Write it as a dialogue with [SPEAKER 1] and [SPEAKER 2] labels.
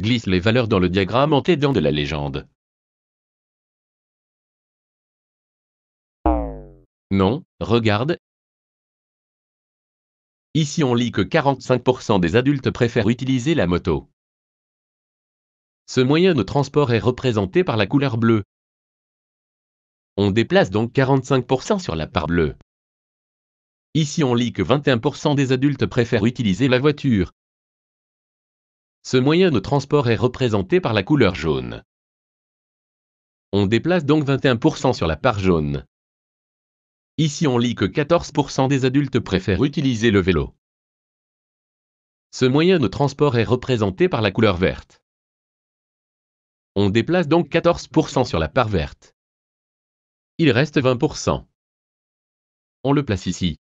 [SPEAKER 1] Glisse les valeurs dans le diagramme en t'aidant de la légende. Non, regarde.
[SPEAKER 2] Ici on lit que 45% des adultes préfèrent utiliser la moto. Ce moyen de transport est représenté par la couleur bleue. On déplace donc 45% sur la part bleue. Ici on lit que 21% des adultes préfèrent utiliser la voiture. Ce moyen de transport est représenté par la couleur jaune. On déplace donc 21% sur la part jaune. Ici on lit que 14% des adultes préfèrent utiliser le vélo. Ce moyen de transport est représenté par la couleur verte. On déplace donc 14% sur la part verte.
[SPEAKER 3] Il reste 20%. On le place ici.